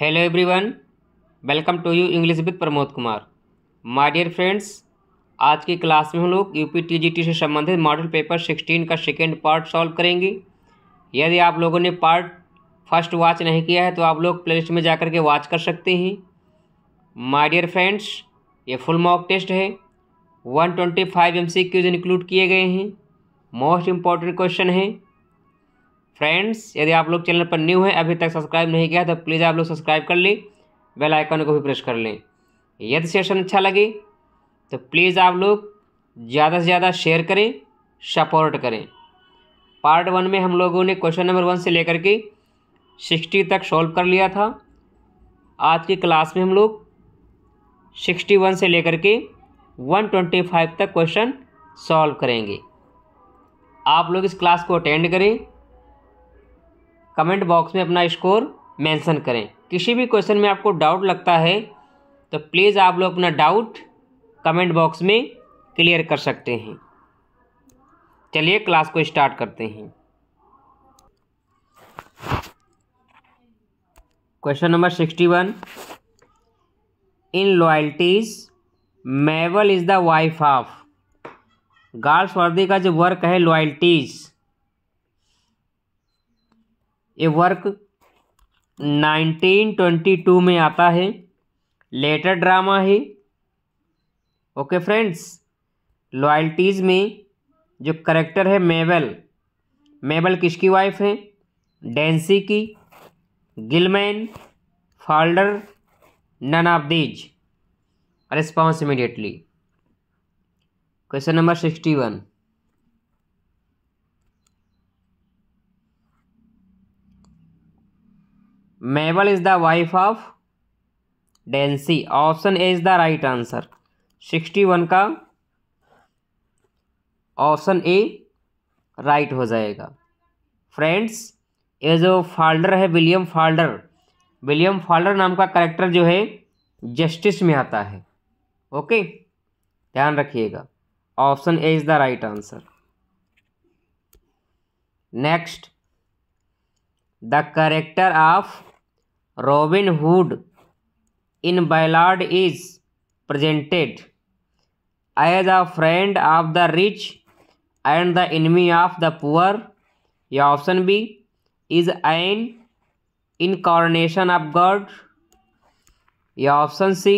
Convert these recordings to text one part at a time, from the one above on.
Hello everyone welcome to you English with Pramod Kumar my dear friends आज की class में हम लोग यूपी टीजीटी से संबंधित मॉडल पेपर 16 का सेकेंड पार्ट सॉल्व करेंगे यदि आप लोगों ने पार्ट फर्स्ट वॉच नहीं किया है तो आप लोग प्लेलिस्ट में जाकर के वॉच कर सकते हैं माय डियर फ्रेंड्स ये फुल मॉक टेस्ट है वन ट्वेंटी फाइव इंक्लूड किए गए हैं मोस्ट इम्पॉर्टेंट क्वेश्चन है फ्रेंड्स यदि आप लोग चैनल पर न्यू हैं अभी तक सब्सक्राइब नहीं किया तो प्लीज़ आप लोग सब्सक्राइब कर लें बेल आइकन को भी प्रेस कर लें यदि सेशन अच्छा लगे तो प्लीज़ आप लोग ज़्यादा से ज़्यादा शेयर करें सपोर्ट करें पार्ट वन में हम लोगों ने क्वेश्चन नंबर वन से लेकर के सिक्सटी तक सॉल्व कर लिया था आज की क्लास में हम लोग सिक्सटी वन से लेकर के वन ट्वेंटी फाइव तक क्वेश्चन सॉल्व करेंगे आप लोग इस क्लास को अटेंड करें कमेंट बॉक्स में अपना स्कोर मेंशन करें किसी भी क्वेश्चन में आपको डाउट लगता है तो प्लीज़ आप लोग अपना डाउट कमेंट बॉक्स में क्लियर कर सकते हैं चलिए क्लास को स्टार्ट करते हैं question number sixty one in Loyalties Mabel is the wife of Galsworthy का जो वर्क है लॉयल्टीज़ ये वर्क 1922 में आता है लेटर ड्रामा है ओके फ्रेंड्स लॉयल्टीज़ में जो करेक्टर है मेबल मेबल किसकी वाइफ है डेंसी की Gilman Falder none of these response immediately question number sixty one Mabel is the wife of Dancy option A is the right answer sixty one का option A right हो जाएगा friends ये जो Falder है William Falder William Falder नाम का character जो है जस्टिस में आता है ओके ध्यान रखिएगा option A is the right answer next the character of Robin Hood in ballad is presented as a friend of the rich and the enemy of the poor या option B is an incarnation of God या option C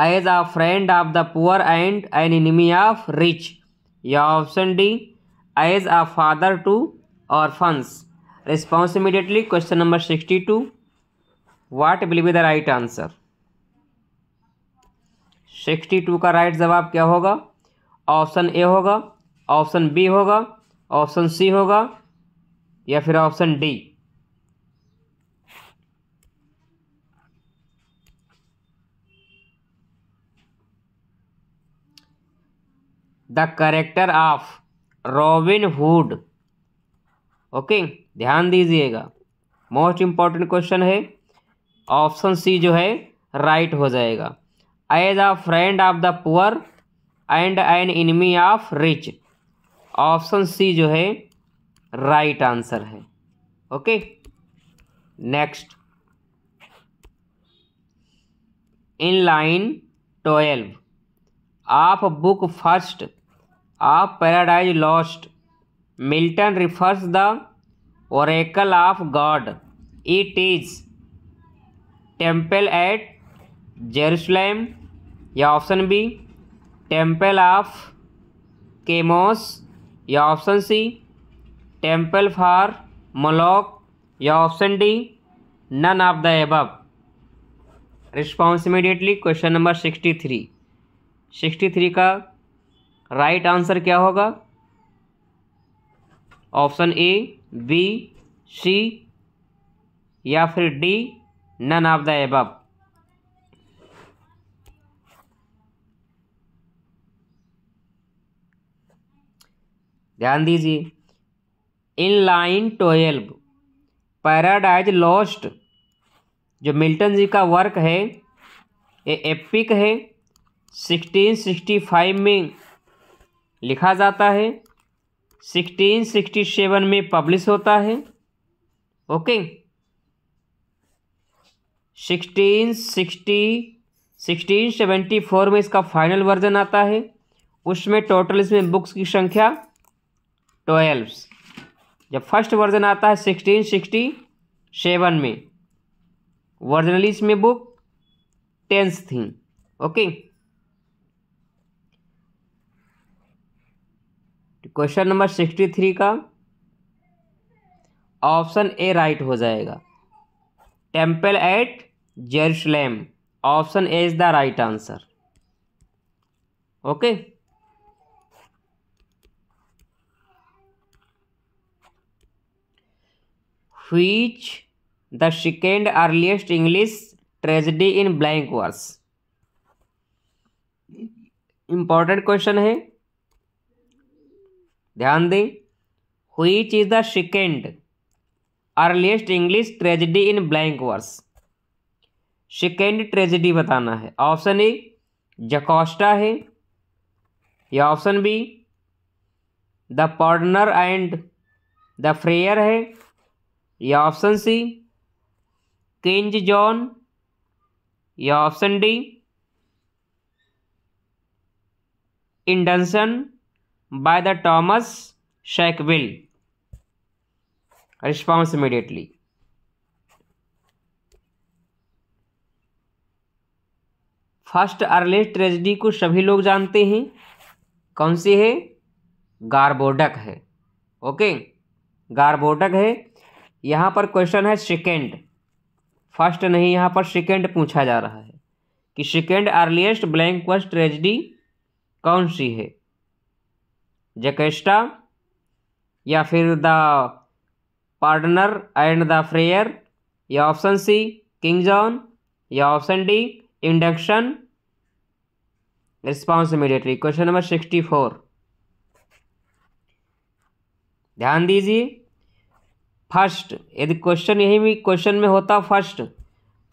as a friend of the poor and an enemy of rich या option D as a father to fans response immediately question number sixty two what will be the right answer sixty two का right जवाब क्या होगा option A होगा option B होगा option C होगा या फिर option D the character of Robin Hood okay ध्यान दीजिएगा मोस्ट इम्पॉर्टेंट क्वेश्चन है ऑप्शन सी जो है राइट right हो जाएगा as a friend of the poor and an enemy of rich option C जो है राइट right आंसर है okay next in line twelve आप book first of Paradise Lost Milton refers the oracle of God it is temple at Jerusalem या option B temple of Chemosh या option C temple for Moloch या option D none of the above response immediately question number sixty three sixty three का right right answer क्या होगा option A B C या फिर D none of the above ध्यान दीजिए in line twelve Paradise Lost जो Milton ji का work है ये एपिक है सिक्सटीन सिक्सटी फाइव में लिखा जाता है सिक्सटीन सिक्सटी सेवन में पब्लिश होता है okay sixteen sixty sixteen seventy four में इसका फाइनल वर्जन आता है उसमें टोटल इसमें बुक्स की संख्या ट्वेल्व जब फर्स्ट वर्जन आता है सिक्सटीन सिक्सटी सेवन में वर्जनली इसमें बुक टेंस थी okay question number sixty three का ऑप्शन ए राइट हो जाएगा temple at Jerusalem option A is the right answer okay which the second earliest English tragedy in blank verse important question है ध्यान दें which is the second earliest English tragedy in blank verse second tragedy बताना है option A Jocasta है या option B the Pardoner and the Friar है या option C King John या option D Induction by the Thomas Shackville response immediately first earliest tragedy को सभी लोग जानते हैं कौन सी है गार्बोडक है ओके गार्बोडक है यहाँ पर क्वेश्चन है सेकेंड फर्स्ट नहीं यहाँ पर सेकेंड पूछा जा रहा है कि second earliest blank was tragedy कौन सी है जकेस्टा या फिर the Pardoner and the Friar या ऑप्शन सी किंग जॉन या option D Induction response immediately question number sixty four ध्यान दीजिए फर्स्ट यदि क्वेश्चन यही भी क्वेश्चन में होता फर्स्ट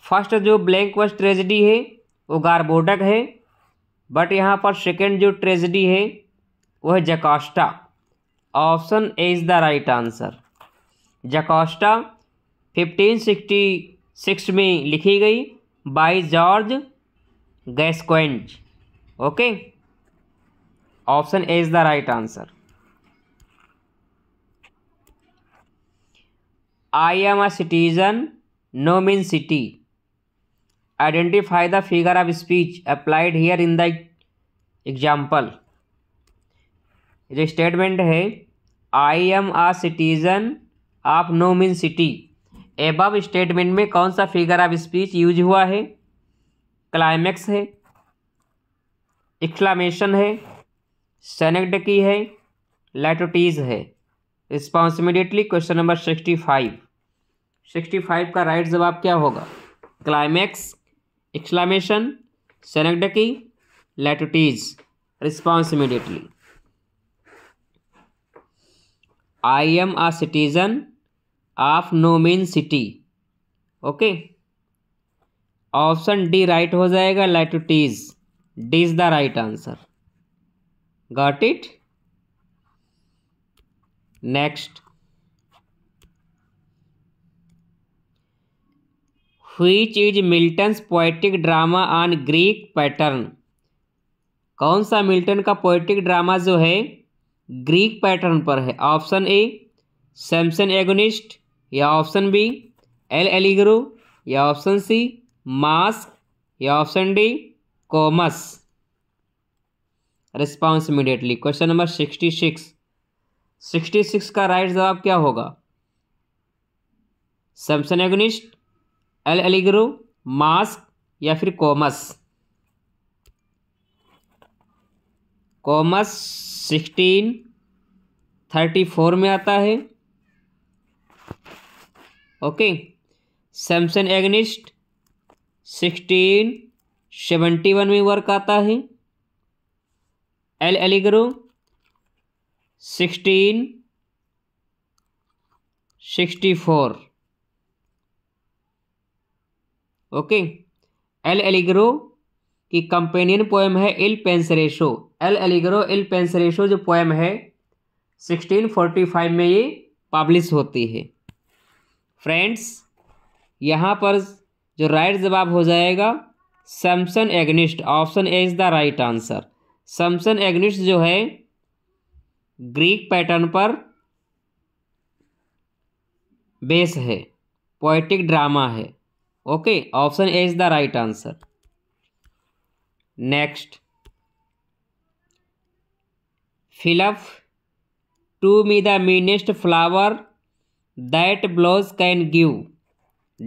फर्स्ट जो ब्लैंक वर्ष ट्रेजिडी है वो गारबोटक है बट यहाँ पर सेकेंड जो ट्रेजिडी है वह Jocasta option A is the right answer Jocasta 1566 में लिखी गई by George Gascoigne okay option A is the right answer I am a citizen no mean city identify the figure of speech applied here in the example जो statement है I am a citizen of no mean city above statement में कौन सा figure of speech use हुआ है climax है exclamation है सेनेक्ड की है लेटोटीज है response immediately question number sixty five sixty five का राइट जवाब क्या होगा क्लाइमेक्स एक्सलामेशन सेनेक्ड की litotes response immediately I am a citizen of no mean city okay option D right हो जाएगा litotes D is the right answer got it next which is Milton's poetic drama on Greek pattern कौन सा Milton का poetic drama जो है Greek pattern पर है option A Samson agonistes या ऑप्शन बी एल एलिग्रो या ऑप्शन सी मास्क या option D Comus response immediately question number sixty six sixty six का राइट जवाब क्या होगा Samson agonistes L allegro mask या फिर Comus Comus sixteen thirty four में आता है okay Samson agonistes sixteen seventy one में वर्क आता है L allegro sixteen sixty four okay L allegro की कंपेनियन पोएम है il penseroso L allegro L penseroso जो पोएम है 1645 में ये पब्लिश होती है फ्रेंड्स यहाँ पर जो राइट जवाब हो जाएगा Samson agonistes option A is the right answer Samson agonistes जो है ग्रीक पैटर्न पर बेस है पोइटिक ड्रामा है okay option A is the right answer next fill up to me the meanest flower that blows can give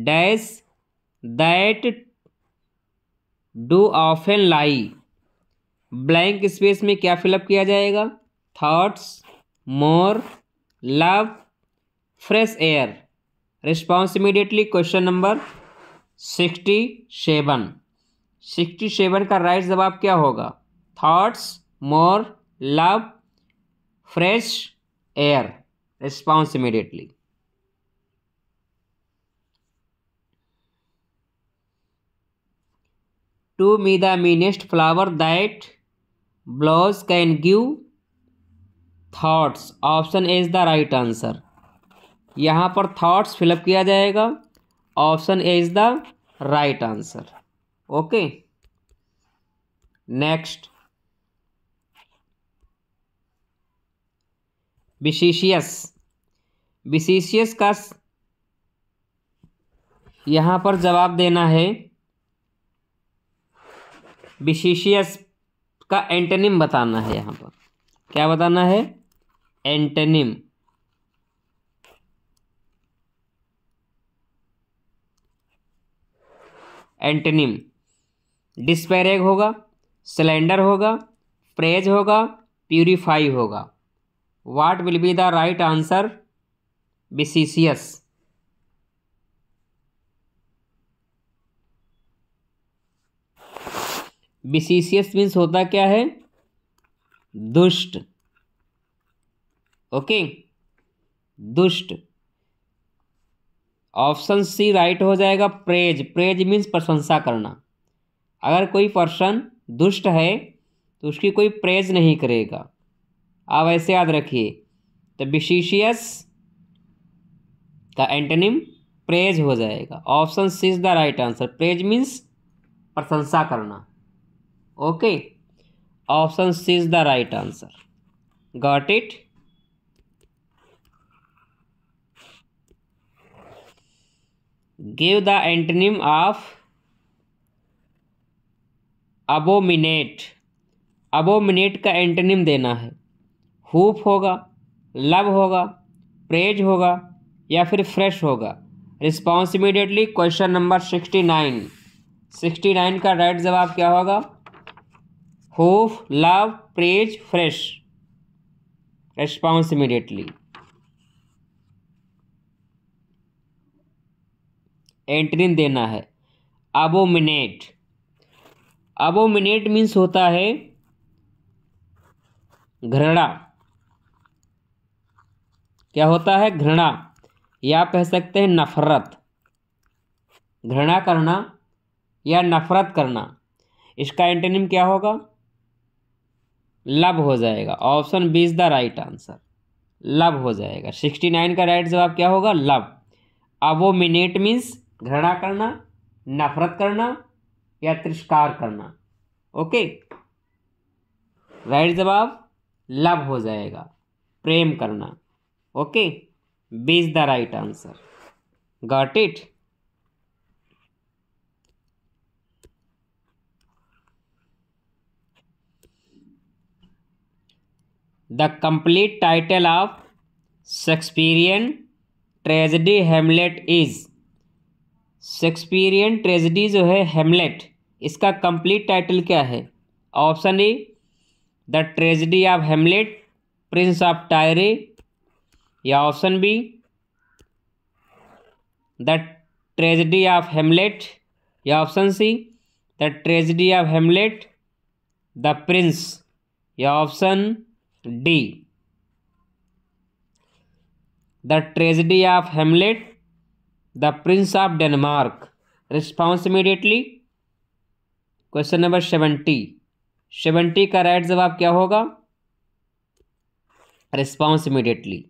dash that do often lie blank space में क्या fill up किया जाएगा thoughts more love fresh air response immediately question number sixty seven sixty seven का right जवाब क्या होगा thoughts more love fresh air response immediately to me the meanest flower that blows can give thoughts option is the right answer यहाँ पर thoughts fill up किया जाएगा option A is the right answer okay next vicious vicious का यहाँ पर जवाब देना है विशीशियस का एंटेनिम बताना है यहाँ पर क्या बताना है एंटेनिम एंटेनिम डिस्पेरेग होगा सिलेंडर होगा प्रेज होगा प्यूरीफाई होगा what will be the right answer vicious vicious means होता क्या है दुष्ट ओके दुष्ट ऑप्शन सी राइट हो जाएगा प्रेज प्रेज मीन्स प्रशंसा करना अगर कोई पर्सन दुष्ट है तो उसकी कोई प्रेज नहीं करेगा आप ऐसे याद रखिए द बिशिशियस का एंटनिम प्रेज हो जाएगा option C is the right answer praise means प्रशंसा करना okay option C is the right answer got it give the antonym of abominate abominate का एंटनिम देना है होप होगा लव होगा प्रेज होगा या फिर फ्रेश होगा response immediately question number sixty nine sixty nine का राइट जवाब क्या होगा hoof love praise fresh response immediately antonym देना है अबोमिनेट अबोमिनेट मीन्स होता है घृणा क्या होता है घृणा या कह सकते हैं नफरत घृणा करना या नफरत करना इसका एंटेनिम क्या होगा लव हो जाएगा option B is the right answer love हो जाएगा सिक्सटी नाइन का राइट जवाब क्या होगा लव अब वो मिनेट मीन्स घृणा करना नफरत करना या तिरस्कार करना ओके राइट जवाब लव हो जाएगा प्रेम करना okay B is the right answer got it the complete title of Shakespearean tragedy Hamlet is Shakespearean tragedy जो है हेमलेट इसका कंप्लीट टाइटल क्या है option A the tragedy of Hamlet prince of Tyre या option B the tragedy of Hamlet या option C the tragedy of Hamlet the prince या option D the tragedy of Hamlet the prince of Denmark response immediately question number seventy seventy का right जवाब क्या होगा response immediately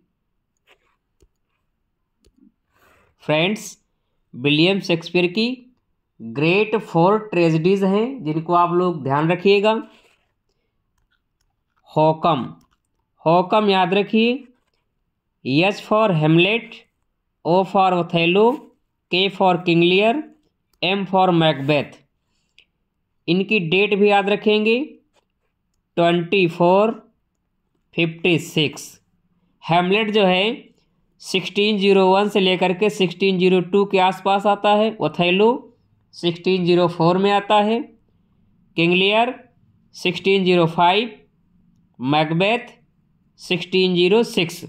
friends William Shakespeare की great four tragedies हैं जिनको आप लोग ध्यान रखिएगा हॉकम हॉकम याद रखिए yes for Hamlet O for Othello K for King Lear M for Macbeth इनकी डेट भी याद रखेंगे twenty four fifty six Hamlet जो है 1601 से लेकर के 1602 के आसपास आता है ओथेलो 1604 में आता है किंगलियर 1605 मैकबेथ 1606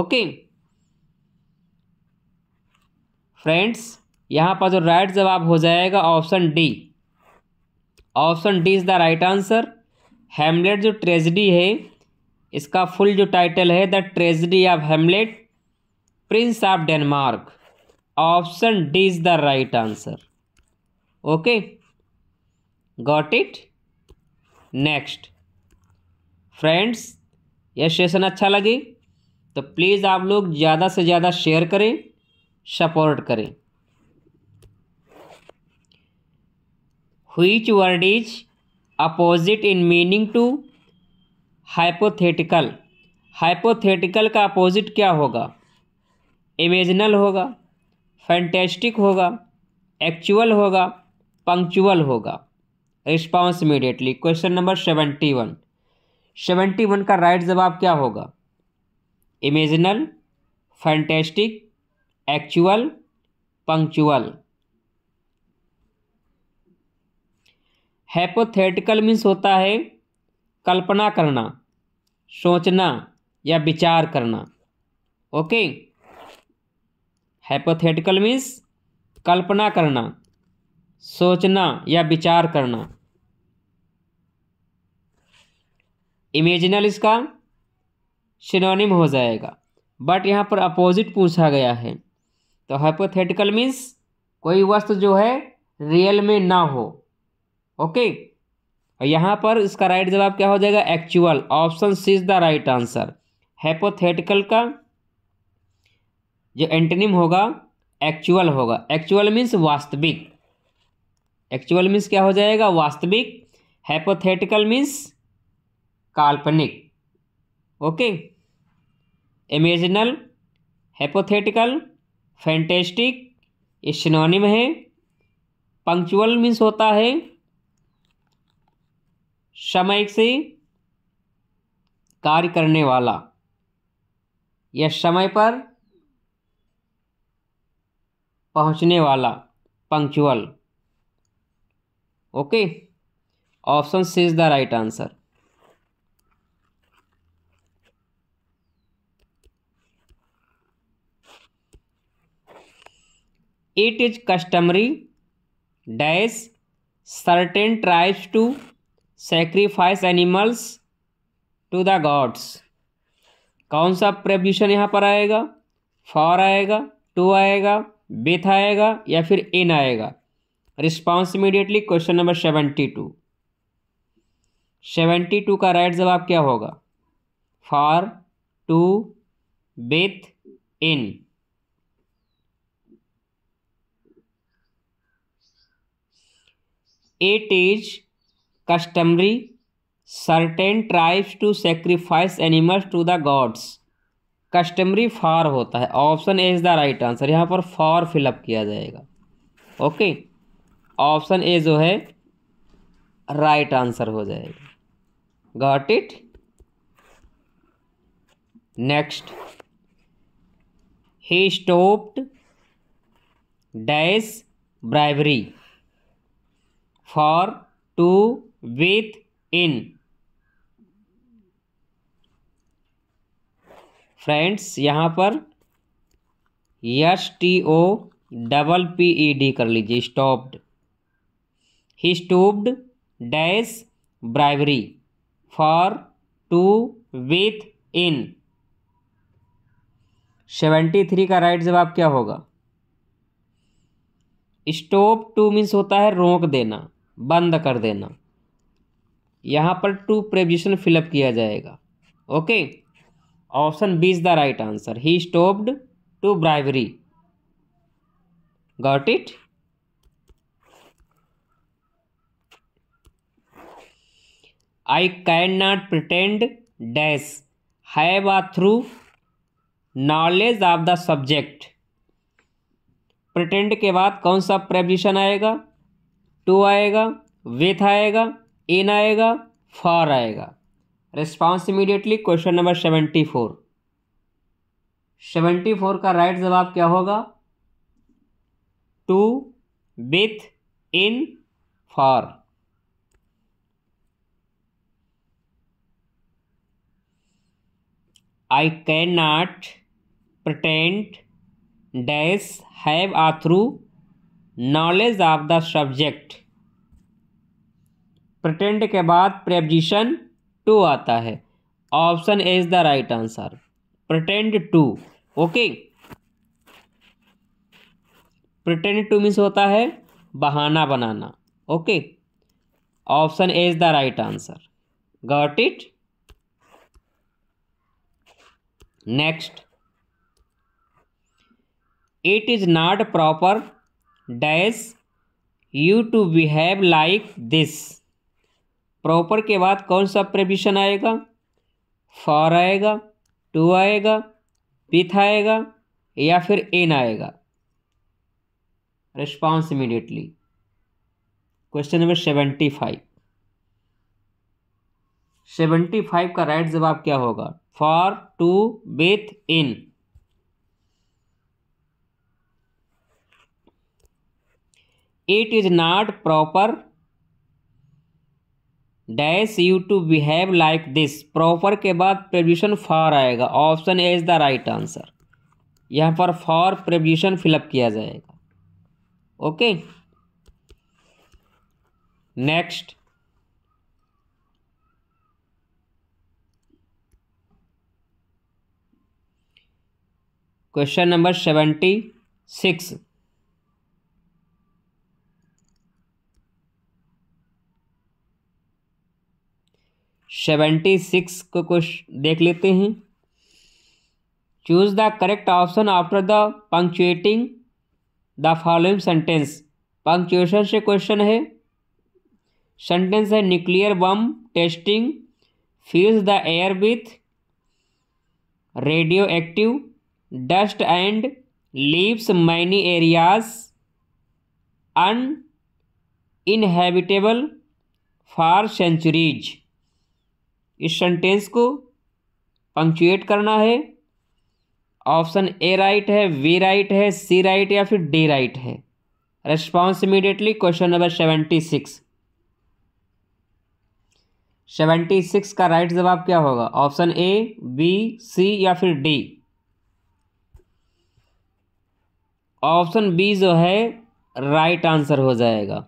ओके फ्रेंड्स यहाँ पर जो राइट जवाब हो जाएगा option D option D is the right answer Hamlet जो ट्रेजडी है इसका फुल जो टाइटल है the tragedy of Hamlet prince of Denmark option D is the right answer okay got it next friends यह session अच्छा लगे तो please आप लोग ज़्यादा से ज़्यादा शेयर करें सपोर्ट करें which word is opposite in meaning to hypothetical hypothetical का अपोजिट क्या होगा इमेजनल होगा फैंटेस्टिक होगा एक्चुअल होगा पंक्चुअल होगा response immediately question number seventy one seventy one का राइट जवाब क्या होगा imaginal fantastic actual punctual hypothetical means होता है कल्पना करना सोचना या विचार करना ओके okay? हाइपोथेटिकल मीन्स कल्पना करना सोचना या विचार करना इमेजिनल इसका सिनोनिम हो जाएगा बट यहाँ पर अपोजिट पूछा गया है तो हाइपोथेटिकल मीन्स कोई वस्तु जो है रियल में ना हो ओके और यहाँ पर इसका राइट जवाब क्या हो जाएगा actual option C is the right answer hypothetical का जो एंटनिम होगा एक्चुअल होगा एक्चुअल मीन्स वास्तविक एक्चुअल मीन्स क्या हो जाएगा वास्तविक हैपोथेटिकल मीन्स काल्पनिक ओके इमेजिनल हैपोथेटिकल फैंटेस्टिक ये है पंक्चुअल मीन्स होता है समय से कार्य करने वाला यह समय पर पहुंचने वाला punctual okay option C is the right answer it is customary dash certain tribes to sacrifice animals to the gods कौन सा प्रेब्यूशन यहाँ पर आएगा फॉर आएगा टू आएगा बेथ आएगा या फिर इन आएगा response immediately question number seventy two seventy two का राइट जवाब क्या होगा for to with in at is customary certain tribes to sacrifice animals to the gods customary for होता है option A is the right answer यहाँ पर for fill up किया जाएगा ओके ऑप्शन ए जो है राइट right आंसर हो जाएगा got it next he stopped dash bravery for to with in friends यहाँ पर S T O double P E D कर लीजिए stopped he stopped dash bravery for to with in seventy three का right जवाब क्या होगा stop to means होता है रोक देना बंद कर देना यहाँ पर टू प्रेजिशन फिलअप किया जाएगा okay option B is the right answer he stopped to bravery got it I can not pretend dash have a through knowledge of the subject pretend के बाद कौन सा प्रेपजिशन आएगा टू आएगा विथ आएगा इन आएगा फॉर आएगा response immediately question number seventy four seventy four का राइट जवाब क्या होगा to with in for I can not pretend dash have a through knowledge of the subject pretend के बाद प्रेपजिशन टू आता है option A is the right answer pretend to okay pretend to means होता है बहाना बनाना okay option A is the right answer got it next it is not proper dash you to behave like this proper के बाद कौन सा प्रेविशन आएगा for आएगा टू आएगा विथ आएगा या फिर एन आएगा response immediately question number seventy five seventy five का राइट जवाब क्या होगा for to with in it is not proper dash you to behave like this proper के बाद प्रेजिशन फॉर आएगा option A is the right answer यहाँ पर for preposition fill up किया जाएगा okay next question number seventy six seventy six को कुछ देख लेते हैं choose the correct option after the पंक्चुएटिंग the following sentence punctuation से क्वेश्चन है सेंटेंस है nuclear bomb testing fills the air with radioactive dust and leaves many areas uninhabitable for centuries इस sentence को punctuate करना है option A right है B right है C right या फिर डी राइट है response immediately question number seventy six seventy six का राइट जवाब क्या होगा ऑप्शन ए बी सी या फिर डी ऑप्शन बी जो है राइट right आंसर हो जाएगा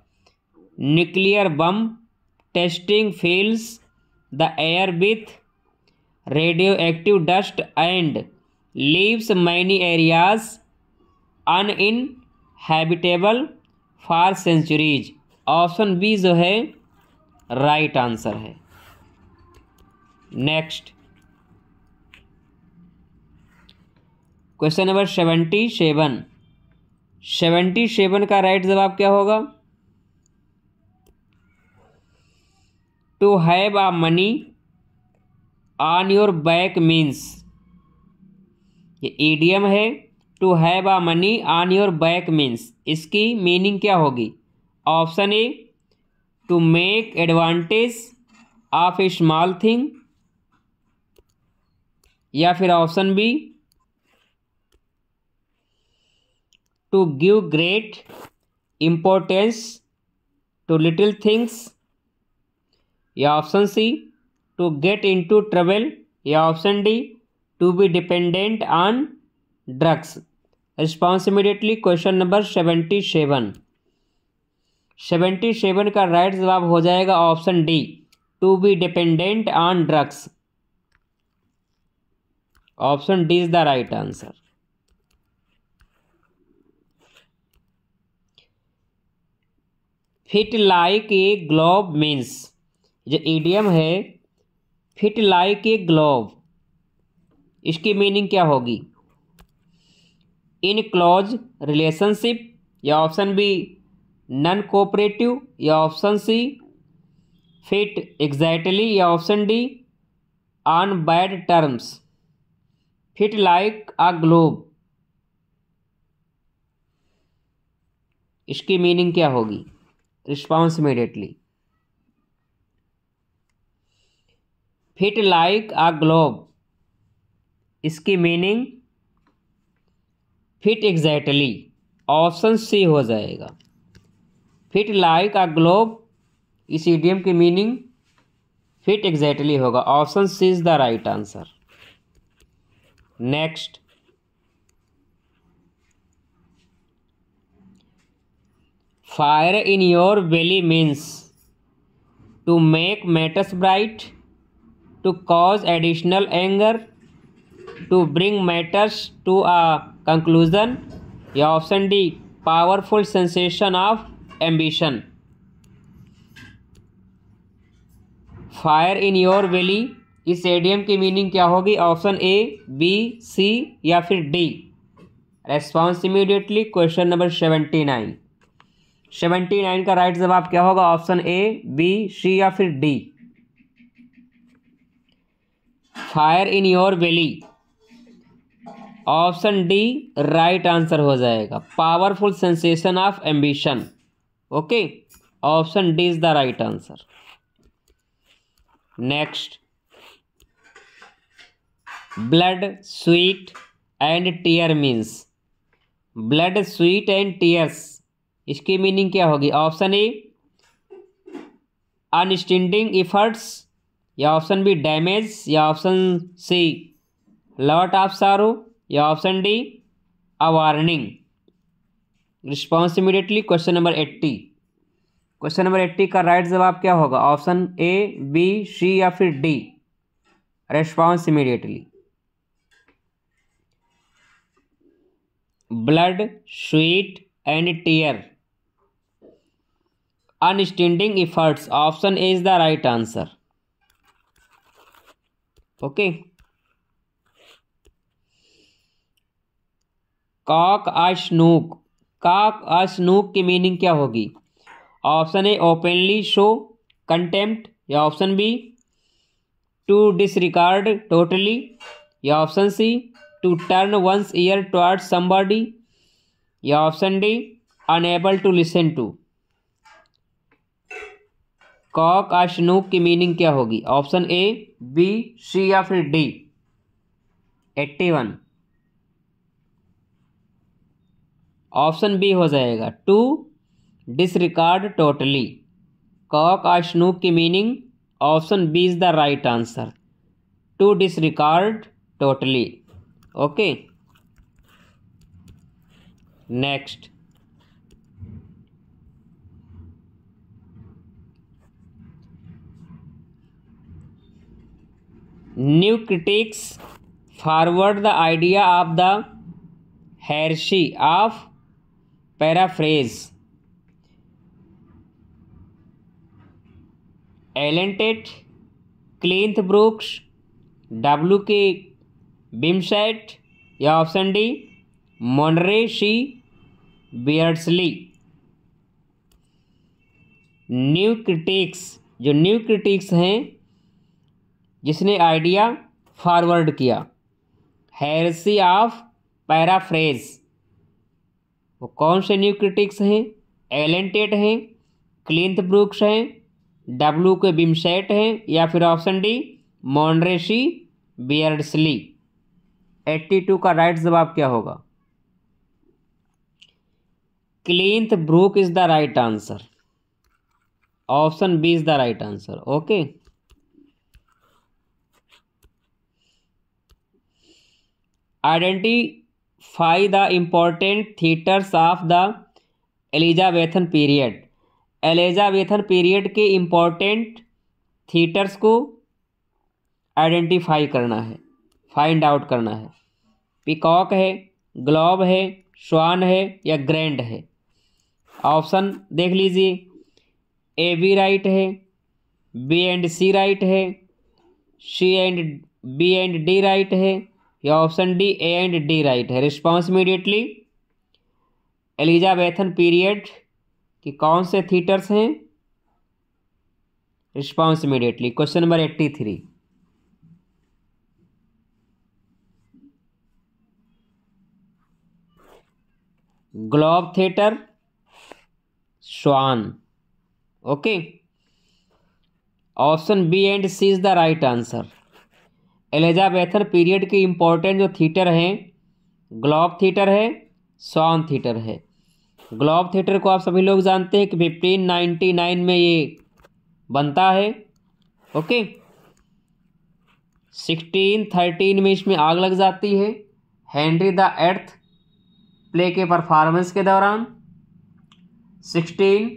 nuclear bomb testing fills the air with radioactive dust and leaves many areas uninhabitable for centuries option B जो है right right answer है next question number seventy seven seventy seven का right right जवाब क्या होगा to have a money on your back means ये idiom है to have a money on your back means इसकी मीनिंग क्या होगी option A to make advantage of a small thing या फिर option B to give great importance to little things या option C to get into trouble या option D to be dependent on drugs response immediately question number seventy seven seventy seven का right जवाब हो जाएगा option D to be dependent on drugs option D is the right answer fit like a glove means जो idiom है fit like a glove इसकी meaning क्या होगी in close relationship या ऑप्शन बी नन कोऑपरेटिव या option C fit exactly या option D on bad terms fit like a glove इसकी meaning क्या होगी response immediately fit like a glove इसकी meaning fit exactly option C हो जाएगा fit like a glove इस idiom की मीनिंग फिट एग्जैक्टली होगा option C is the right answer next fire in your belly means to make matters bright to cause additional anger to bring matters to a conclusion या option D powerful sensation of ambition fire in your belly इस idiom की meaning क्या होगी option A B C या फिर D response immediately question number seventy nine seventy nine का right जवाब क्या होगा ऑप्शन ए बी सी या फिर D fire in your belly option D right answer हो जाएगा powerful sensation of ambition okay option D is the right answer next blood sweat and tear means blood sweat and tears इसकी meaning क्या होगी option A unstinting efforts या option B damage या option C lot of sorrow या option D a warning response immediately question number eighty question number eighty का right जवाब क्या होगा ऑप्शन ए बी सी या फिर D response immediately blood sweat and tear unstinting efforts option A is the right answer okay cock a snook cock a snook की meaning क्या होगी option A openly show contempt या option B to disregard totally या option C to turn one's ear toward somebody या option D unable to listen to cock a snook की meaning क्या होगी option A B C या फिर D eighty one option B हो जाएगा to disregard totally cock a snook की meaning option B is the right answer to disregard totally okay next new critics forward the idea of the heresy of paraphrase Allen Tate Cleanth Brooks W K Wimsatt या option D Monroe C new critics जो new critics हैं जिसने idea forward किया हेरसी of paraphrase वो कौन से new critics हैं एलेंटेड हैं क्लिंथ ब्रूक्स हैं डब्लू के बिमसेट हैं या फिर option D Monroe C Beardsley eighty two का राइट जवाब क्या होगा Cleanth Brook is the right answer option B is the right answer okay identify the important theatres of the Elizabethan period Elizabethan period के important theatres को identify करना है find out करना है पिकॉक है ग्लोब है श्वान है या ग्रैंड है ऑप्शन देख लीजिए ए बी राइट है बी एंड सी राइट है C and B and D right है या option D A and D right है रिस्पॉन्स इमीडिएटली एलिजाबेथन पीरियड कि कौन से थिएटर्स हैं response immediately question number eighty three globe theatre swan okay option B and C is the right answer Elizabethan period के important जो theatre हैं globe theatre है swan theatre है globe theatre को आप सभी लोग जानते हैं कि फिफ्टीन नाइन्टी नाइन में ये बनता है ओके सिक्सटीन थर्टीन में इसमें आग लग जाती है हेनरी द एर्थ प्ले के परफॉर्मेंस के दौरान सिक्सटीन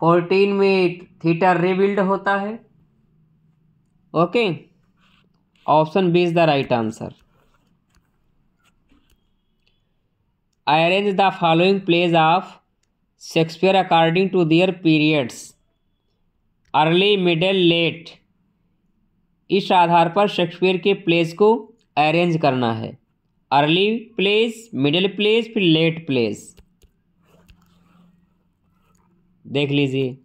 फोर्टीन में थिएटर रिबिल्ड होता है okay okay. Option B is the right answer arrange the following plays of Shakespeare according to their periods early middle late इस आधार पर शेक्सपियर के प्लेस को अरेंज करना है अर्ली प्लेस मिडिल प्लेस फिर लेट प्लेस देख लीजिए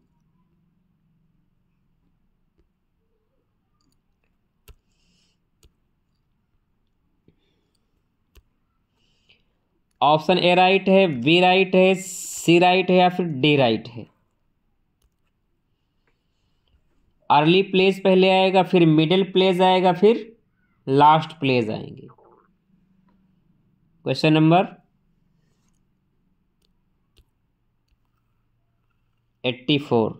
ऑप्शन ए राइट है बी राइट है सी राइट है या फिर डी राइट है अर्ली प्लेस पहले आएगा फिर मिडिल प्लेस आएगा फिर लास्ट प्लेस आएंगे question number eighty four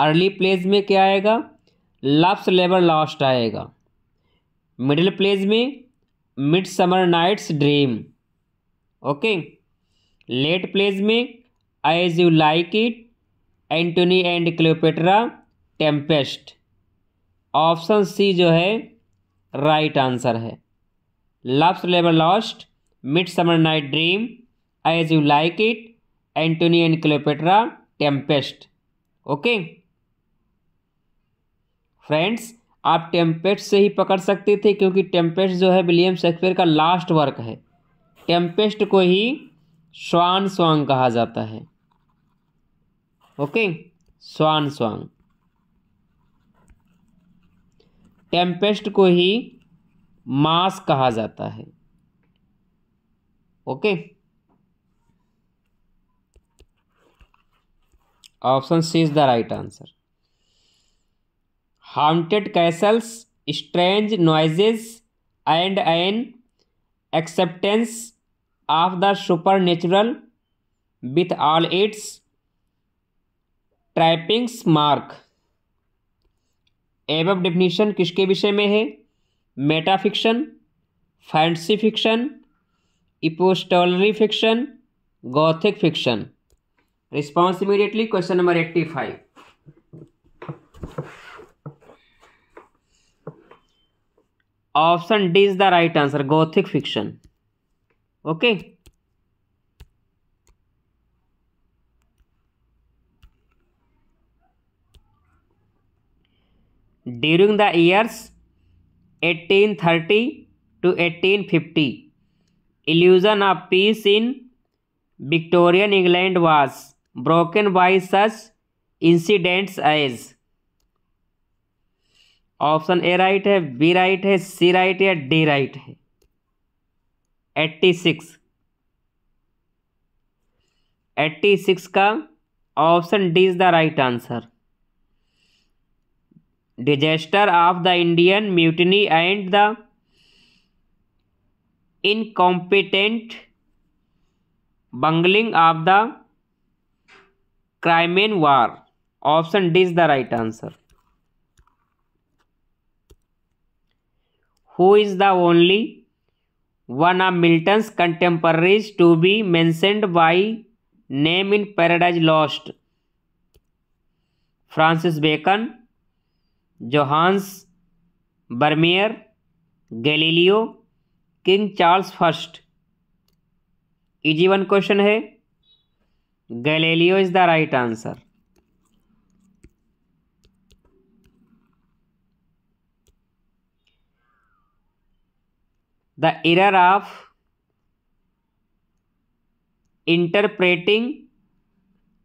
early plays में क्या आएगा लफ्स लेबर लॉस्ट आएगा मिडिल प्लेस में midsummer night's dream okay late plays में as you like it Antony and Cleopatra tempest option C जो है राइट right आंसर है love's labour lost midsummer night dream as you like it Antony and Cleopatra tempest okay friends आप tempest से ही पकड़ सकते थे क्योंकि टेम्पेस्ट जो है विलियम शेक्सपियर का लास्ट वर्क है टेम्पेस्ट को ही स्वान स्वांग कहा जाता है ओके स्वान स्वांग टेम्पेस्ट को ही मास कहा जाता है okay option C is the right answer haunted castles strange noises and an acceptance of the supernatural with all its trappings mark एव डेफिनेशन किसके विषय में है metafiction fancy fiction epistolary fiction gothic fiction response immediately question number eighty five option D is the right answer gothic fiction okay during the years 1830 to 1850 illusion of peace in Victorian England was broken by such incidents as option A right है B right है C right या D right है eighty six eighty six का option D is the right answer disaster of the Indian mutiny and the incompetent bungling of the Crimean war option D is the right answer who is the only one of Milton's contemporaries to be mentioned by name in Paradise Lost? Francis Bacon, Johannes Vermeer, Galileo King Charles first easy one question है Galileo is the right answer the error of interpreting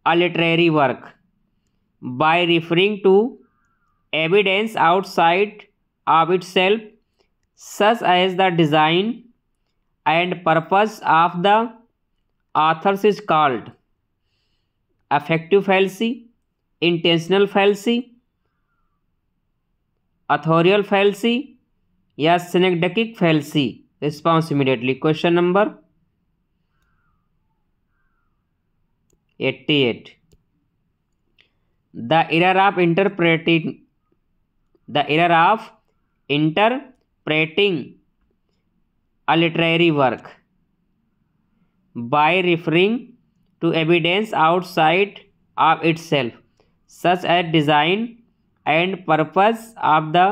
a literary work by referring to evidence outside of itself such as the design and purpose of the authors is called affective fallacy intentional fallacy authorial fallacy या synecdochic fallacy Response immediately. Question number 88. The error of interpreting the error of interpreting a literary work by referring to evidence outside of itself such as design and purpose of the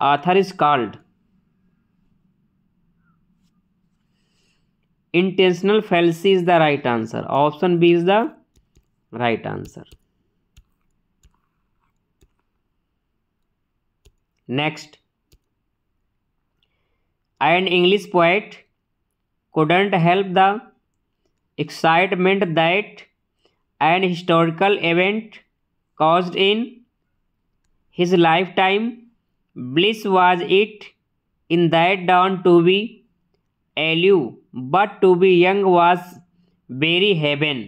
author is called intentional fallacy is the right answer option b is the right answer next an english poet couldn't help the excitement that an historical event caused in his lifetime bliss was it in that dawn to be alive but to be young was very heaven,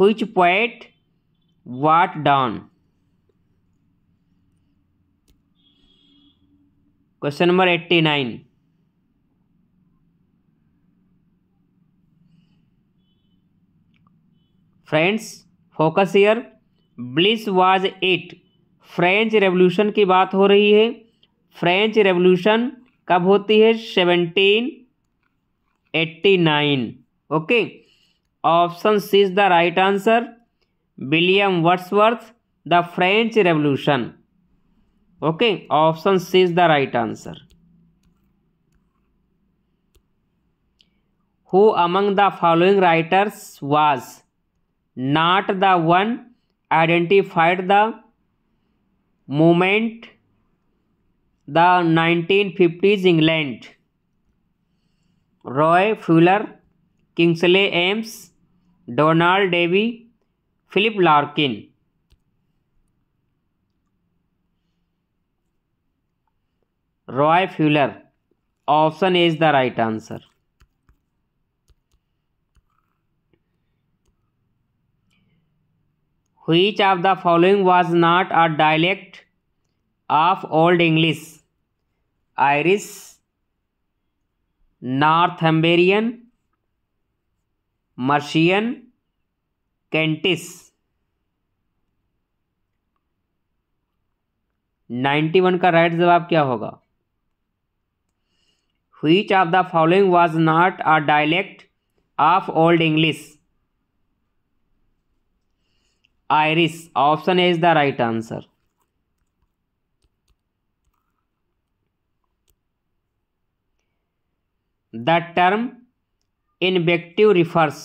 which poet wrote down question number eighty nine friends focus here bliss was it French revolution की बात हो रही है French revolution कब होती है seventeen 89 okay option c is the right answer william wordsworth the french revolution okay option c is the right answer who among the following writers was not the one identified the movement the 1950s england Roy Fuller Kingsley Amis Donald Davie Philip Larkin Roy Fuller option is the right answer which of the following was not a dialect of old English Irish Northumbrian Mercian Kentish 91 one का right जवाब क्या होगा which of the following was not a dialect of old English Irish option is the right answer the term invective refers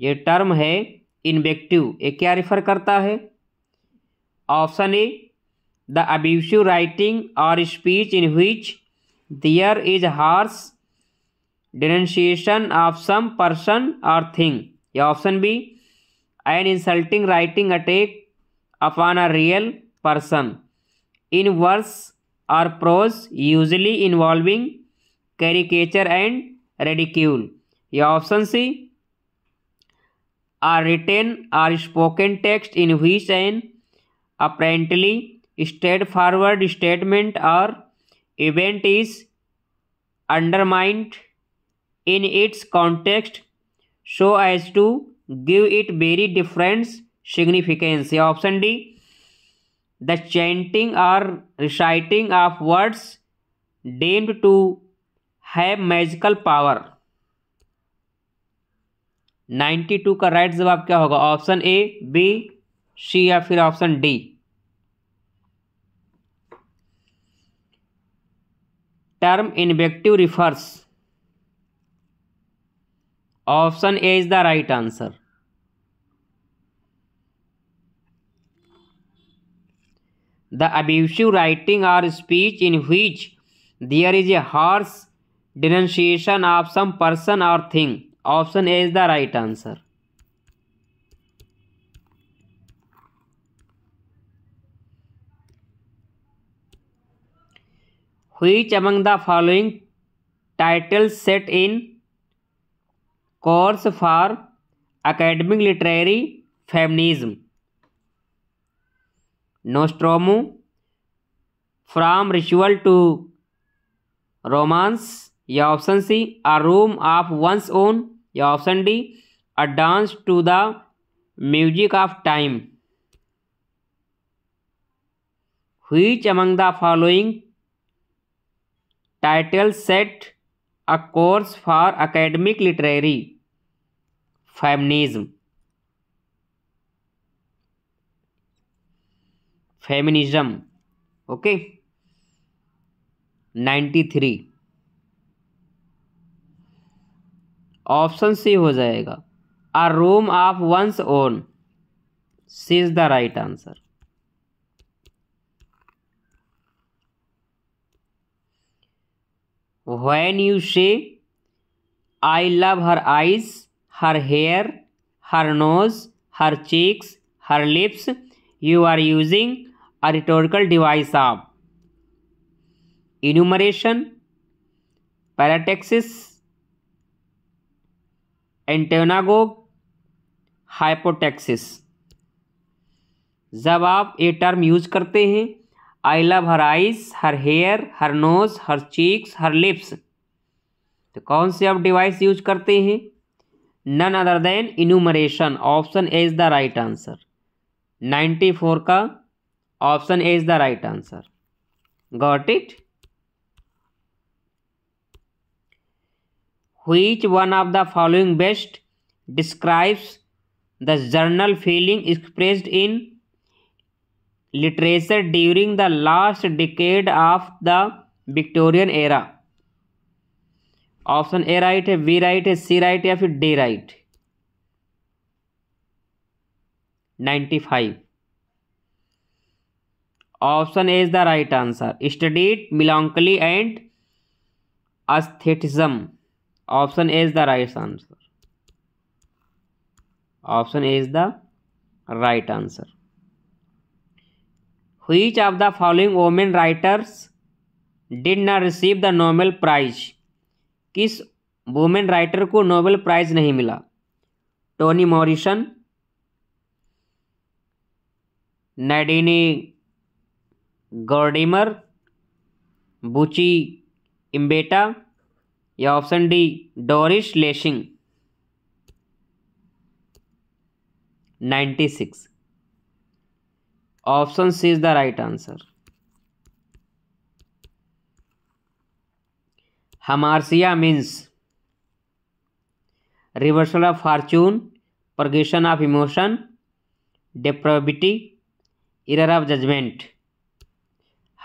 ये term है invective ये क्या refer करता है option A the abusive writing और speech in which there is harsh denunciation of some person और thing या option B an insulting writing attack upon a real person in verse और prose usually involving caricature and ridicule. Your option C are written or spoken text in which an apparently straightforward statement or event is undermined in its context so as to give it very different significance. Your option D the chanting or reciting of words deemed to have magical power ninety two का right जवाब क्या होगा option A B C या फिर option D term invective refers option A is the right answer the abusive writing और speech in which there is a harsh denunciation of some person और thing option A is the right answer which among the following title set in course for academic literary feminism Nostromo from ritual to romance या option C a room of one's own या option D a dance to the music of time which among the following title set a course for academic literary feminism feminism okay ninety three option C हो जाएगा a room of one's own C is the right answer when you say I love her eyes her hair her nose her cheeks her lips you are using a rhetorical device of enumeration parataxis antanagoge hypotaxis जब आप ये term use करते हैं I love her eyes her hair her nose her cheeks her lips तो कौन से आप device use करते हैं none other than enumeration option A is the right answer ninety four का option A is the right answer got it which one of the following best describes the general feeling expressed in literature during the last decade of the Victorian era? Option A right, B right, C right, or D right? 95 option a is the right answer studied melancholy and aestheticism option A is the right answer option A is the right answer which of the following women writers did not receive the Nobel prize किस women writer को Nobel prize नहीं मिला Toni Morrison Nadine Gordimer Buchi Emecheta या option D Doris Lessing ninety six option C is the right answer hamartia means reversal of fortune progression of emotion depravity error of judgement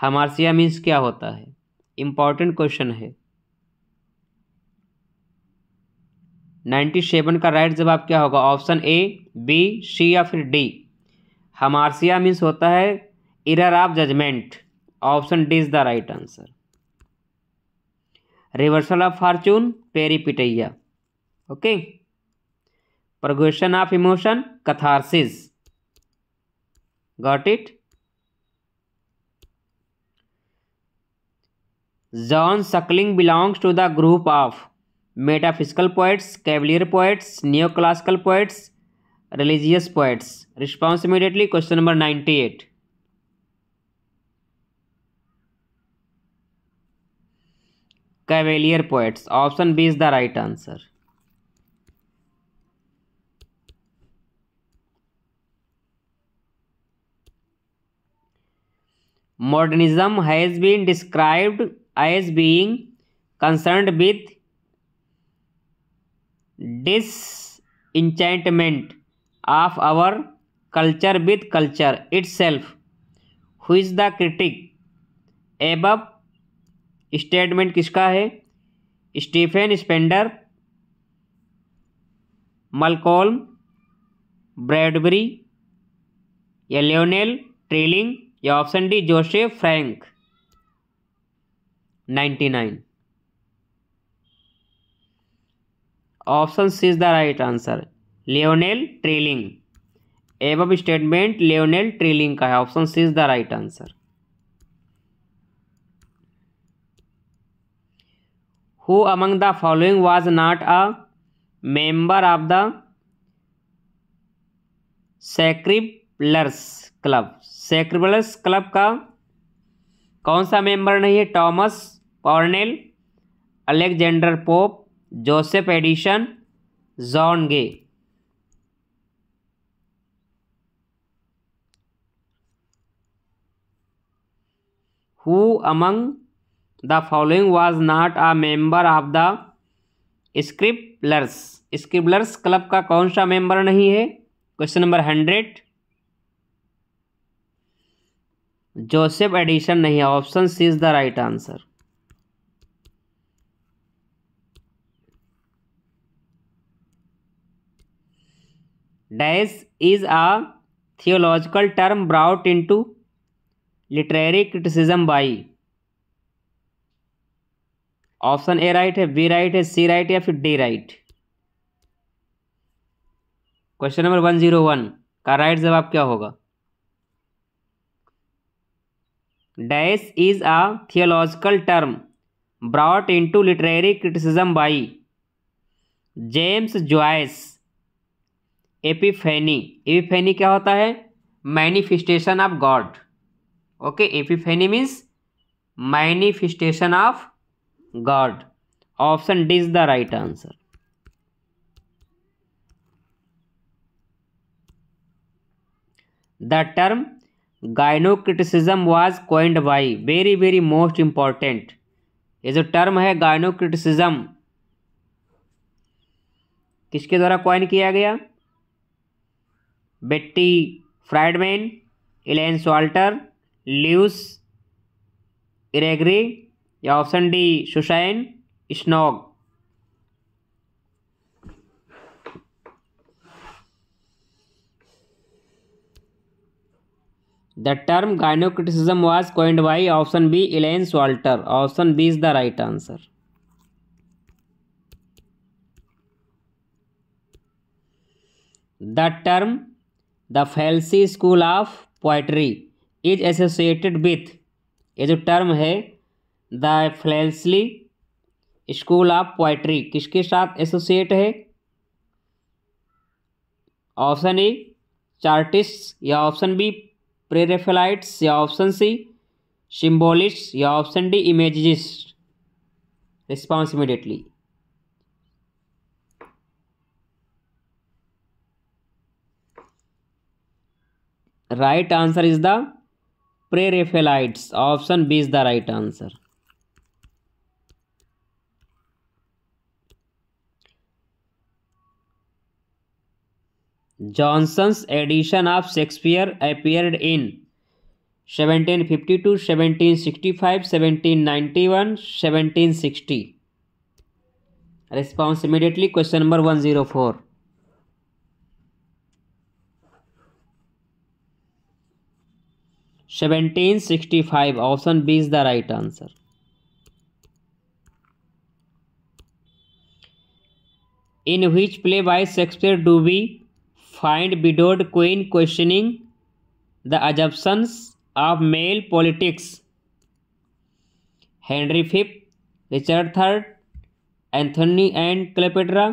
hamartia means क्या होता है important question है ninety seven का right जवाब क्या होगा option A B C या फिर डी हमारसिया मीन्स होता है error of judgement option D is the right answer reversal of fortune peripeteia okay progression of emotion catharsis got it John Suckling belongs to the group of metaphysical poets cavalier poets neoclassical poets religious poets response immediately question number ninety eight cavalier poets option B is the right answer modernism has been described as being concerned with our culture with culture itself who is the critic above statement किसका है Stephen Spender Malcolm Bradbury या Lionel Trilling या option D Joseph Frank ninety nine option C is the right answer Lionel Trilling above statement Lionel Trilling का है option C is the right answer who among the following was not a member of the Scriblerus club Scriblerus club का कौन सा member नहीं है Thomas Cornell Alexander Pope Joseph Addison John Gay who among the following was not a member of the Scriblerus Scriblerus Club का कौन सा member नहीं है question number hundred Joseph Addison नहीं है option C is the right answer dash is a theological term brought into literary criticism by option A right है B right है C right या फिर D right question number one zero one का right जवाब क्या होगा dash is a theological term brought into literary criticism by James Joyce epiphany epiphany क्या होता है manifestation of God okay epiphany means manifestation of God option D is the right answer the term gynocriticism was coined by very very most important ये जो term है गायनोक्रिटिसिज्म किसके द्वारा coin किया गया Betty Friedman Elaine Walter Luce Irigaray या option D Susan Sontag the term gynocriticism was coined by option B Elaine Walter option B is the right answer the term the fleshly school of poetry is associated with ये जो term है the fleshly school of poetry किसके साथ associate है option A Chartist या option B Pre-Raphaelites या option C symbolist या option D imagist response immediately right answer is the Pre-Raphaelites. Option B is the right answer. Johnson's edition of Shakespeare appeared in 1752, 1765, 1791, 1760. Response immediately question number 104. 1765 option b is the right answer in which play by shakespeare do we find widowed queen questioning the assumptions of male politics henry v richard III, Anthony and Cleopatra.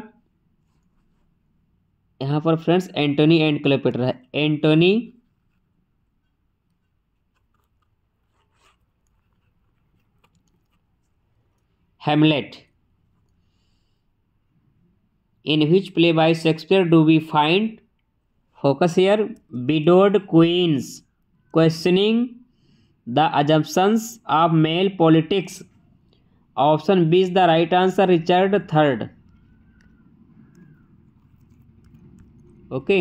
यहाँ पर friends Antony and Cleopatra है Antony Hamlet in which play by Shakespeare do we find focus here बिडोर्ड queens questioning the assumptions of male politics option B is the right answer Richard Third okay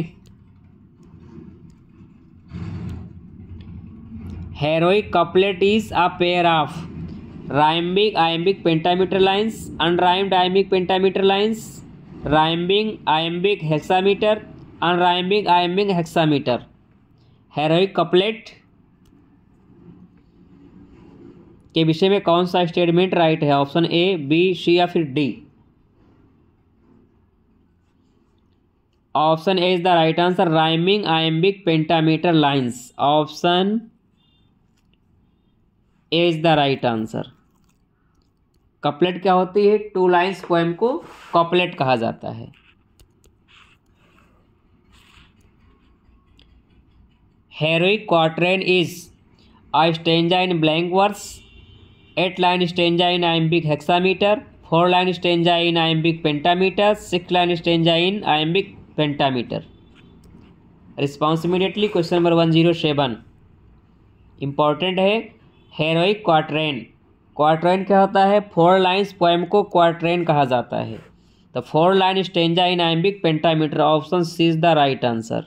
heroic couplet is a pair of rhyming iambic pentameter lines unrhymed iambic pentameter lines rhyming iambic hexameter unrhyming iambic hexameter heroic couplet के विषय में कौन सा statement right है option A B C या फिर D option A is the right answer rhyming iambic pentameter lines option A is the right answer couplet क्या होती है टू लाइन्स पोएम को कॉपलेट कहा जाता है heroic quatrain is a stanza in blank verse eight line stanza in iambic hexameter four line stanza in iambic pentameter six line stanza in iambic pentameter response immediately question number one zero seven important है heroic quatrain quatrain क्या होता है four lines poem को quatrain कहा जाता है the four line stanza in iambic pentameter option C is the right answer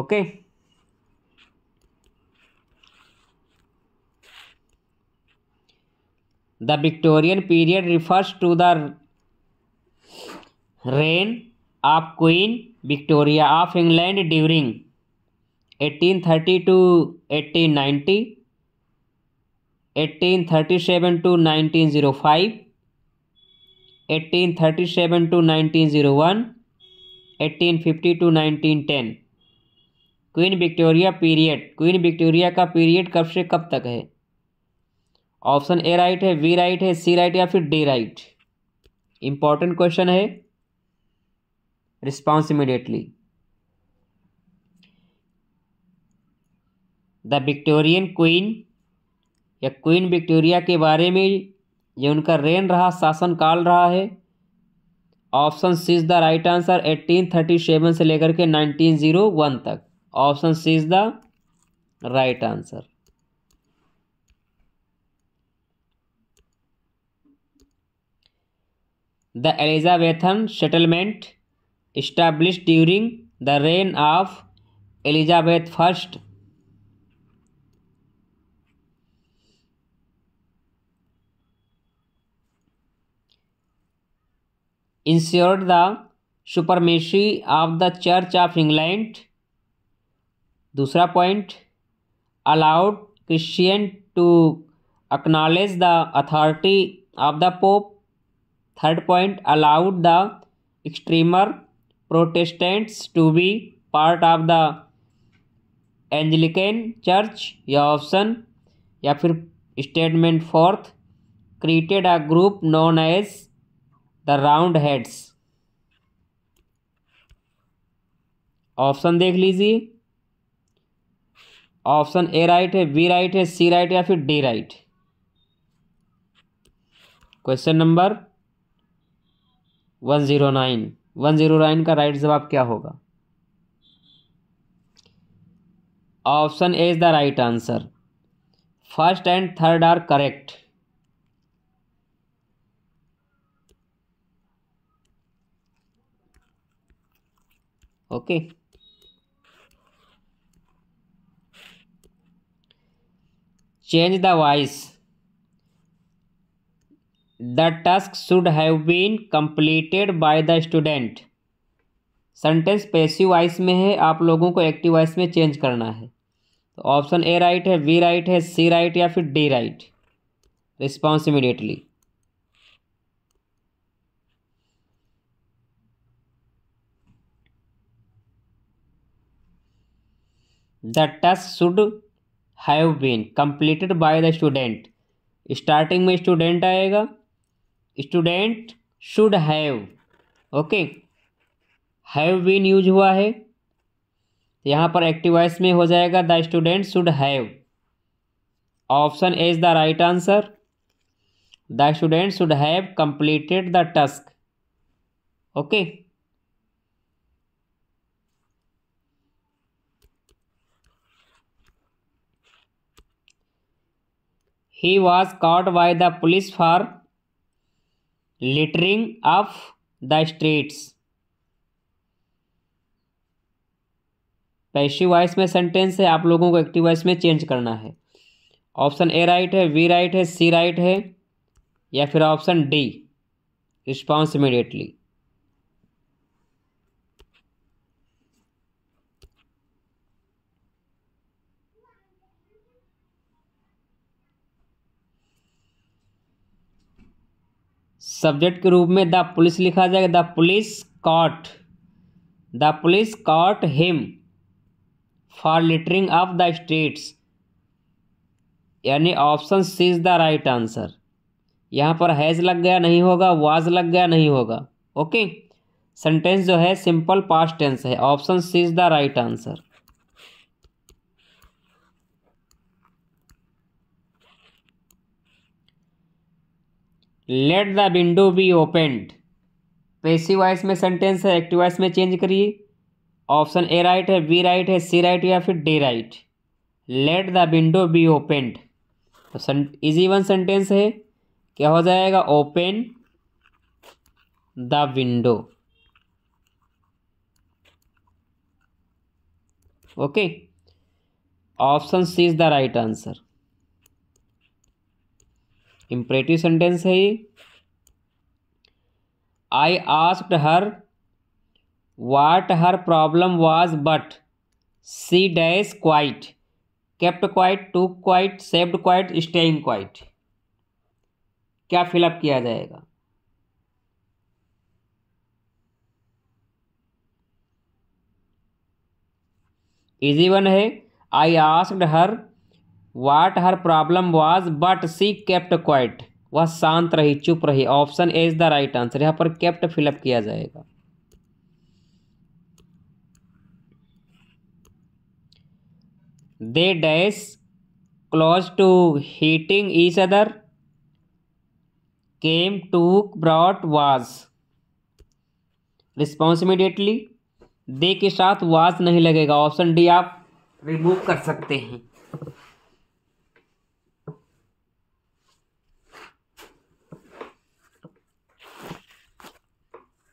okay the Victorian period refers to the reign of Queen Victoria of England during eighteen thirty two eighteen ninety eighteen thirty seven to nineteen zero five eighteen thirty seven to nineteen zero one eighteen fifty two nineteen ten Queen Victoria period Queen Victoria का period कब से कब तक है option A right है B right है C right या फिर डी राइट इम्पॉर्टेंट क्वेश्चन है response immediately the Victorian queen या क्वीन विक्टोरिया के बारे में ये उनका रेन रहा शासन काल रहा है option C is the right answer eighteen thirty seven से लेकर के नाइनटीन जीरो वन तक option C is the right answer the Elizabethan settlement establish during the reign of Elizabeth First ensured the supremacy of the Church of England दूसरा point allowed Christian to acknowledge the authority of the Pope third point allowed the extremer Protestants to be part of the Anglican Church या option या फिर statement fourth created a group known as the round heads option देख लीजिए option A right है B right है C right या फिर D right question number one zero nine one zero nine का राइट जवाब क्या होगा option A is the right answer first and third are correct okay change the voice the task should have been completed by the student sentence passive voice में है आप लोगों को active voice में चेंज करना है तो ऑप्शन ए राइट है बी राइट है सी राइट या फिर D right response immediately the task should have been completed by the student starting में स्टूडेंट आएगा student should have okay have been use हुआ है यहाँ पर एक्टिव वॉइस में हो जाएगा the student should have option A is the right answer the student should have completed the task okay he was caught by the police for littering of the streets passive voice में sentence है आप लोगों को active voice में change करना है option A right है B right है सी राइट है या फिर option D response immediately subject के रूप में द पुलिस लिखा जाएगा the police caught the police caught him for littering of the streets यानी option C is the right answer यहाँ पर हैज़ लग गया नहीं होगा वाज लग गया नहीं होगा ओके सेंटेंस जो है सिंपल पास्ट टेंस है option C is the right answer let the window be opened passive voice में सेंटेंस है एक्टिव वाइस में चेंज करिए ऑप्शन ए राइट है बी राइट है सी राइट या फिर D right let the window be opened तो easy one sentence है क्या हो जाएगा open the window okay option C is the right answer imperative sentence है ये आई asked her what her problem was but she dash quiet kept quiet to quiet saved quiet staying quiet क्या fill up किया जाएगा easy one है I asked her what her problem was but she kept quiet वह शांत रही चुप रही option A is the right answer यहाँ पर केप्ट फिलअप किया जाएगा they dash close to hitting each other came to brought was response immediately they के साथ वाज नहीं लगेगा ऑप्शन डी आप रिमूव कर सकते हैं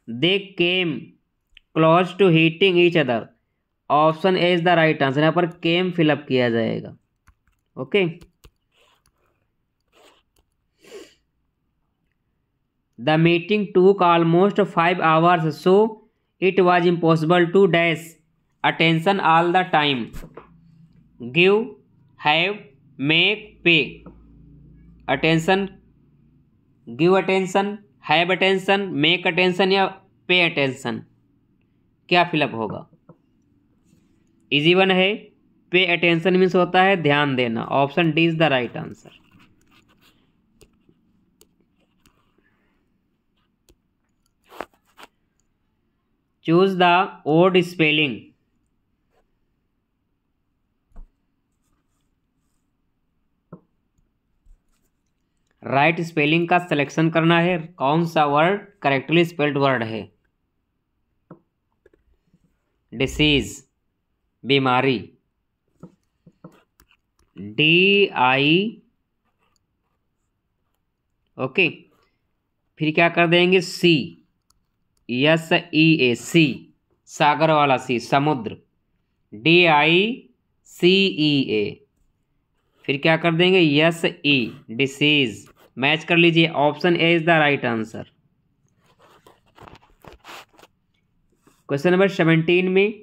they came close to hitting each other option A is the right answer यहाँ पर केम फिलअप किया जाएगा okay the meeting took almost five hours so it was impossible to dash attention all the time give have make pay attention give attention have attention make attention या pay attention क्या fill up होगा easy one है pay attention means होता है ध्यान देना option D is the right answer choose the odd spelling right spelling का selection करना है कौन सा वर्ड करेक्टली स्पेल्ड वर्ड है डिसीज बीमारी डी आई ओके फिर क्या कर देंगे सी यस ई ए सी सागर वाला सी समुद्र डी आई सी ई ए फिर क्या कर देंगे यस ई डिसीज़ मैच कर लीजिए option A is the right answer question number seventeen में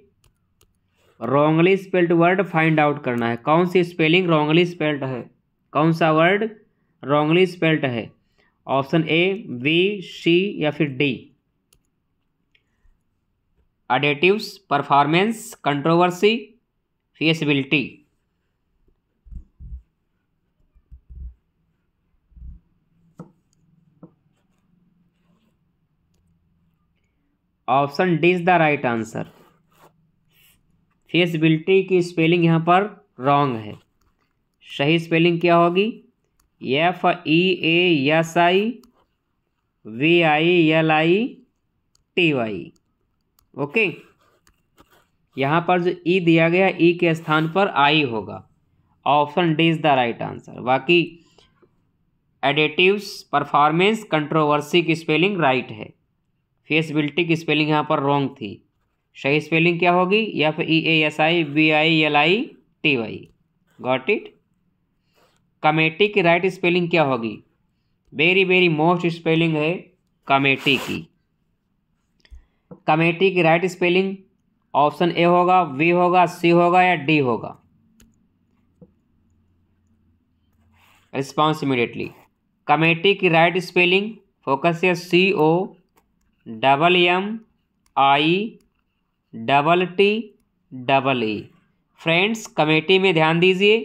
wrongly spelled word find out करना है कौन सी स्पेलिंग रोंगली स्पेल्ड है कौन सा वर्ड रोंगली स्पेल्ड है ऑप्शन ए बी सी या फिर D additives performance controversy feasibility option D is the right answer feasibility की स्पेलिंग यहाँ पर रॉन्ग है सही स्पेलिंग क्या होगी F E A S I B I L I T Y okay यहाँ पर जो ई दिया गया ई के स्थान पर आई होगा option D is the right answer बाकी एडिटिव्स परफॉर्मेंस कंट्रोवर्सी की स्पेलिंग राइट है फेसबिलिटी की स्पेलिंग यहाँ पर रॉन्ग थी सही स्पेलिंग क्या होगी F E A S I B I L I T Y got it committee की राइट स्पेलिंग क्या होगी वेरी वेरी मोस्ट स्पेलिंग है कमेटी की कमेटी की राइट स्पेलिंग ऑप्शन ए होगा वी होगा सी होगा या डी होगा रिस्पॉन्स इमीडिएटली कमेटी की राइट स्पेलिंग फोकस या C O double M I double T double E friends committee में ध्यान दीजिए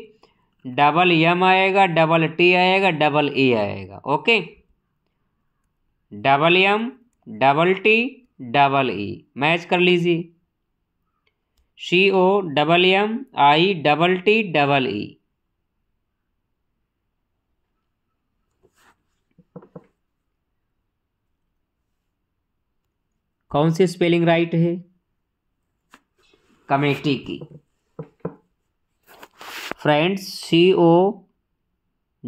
डबल एम आएगा डबल टी आएगा डबल ई आएगा okay double M double T double E match कर लीजिए C O double M I double T double E कौन सी स्पेलिंग राइट है कमेटी की friends C O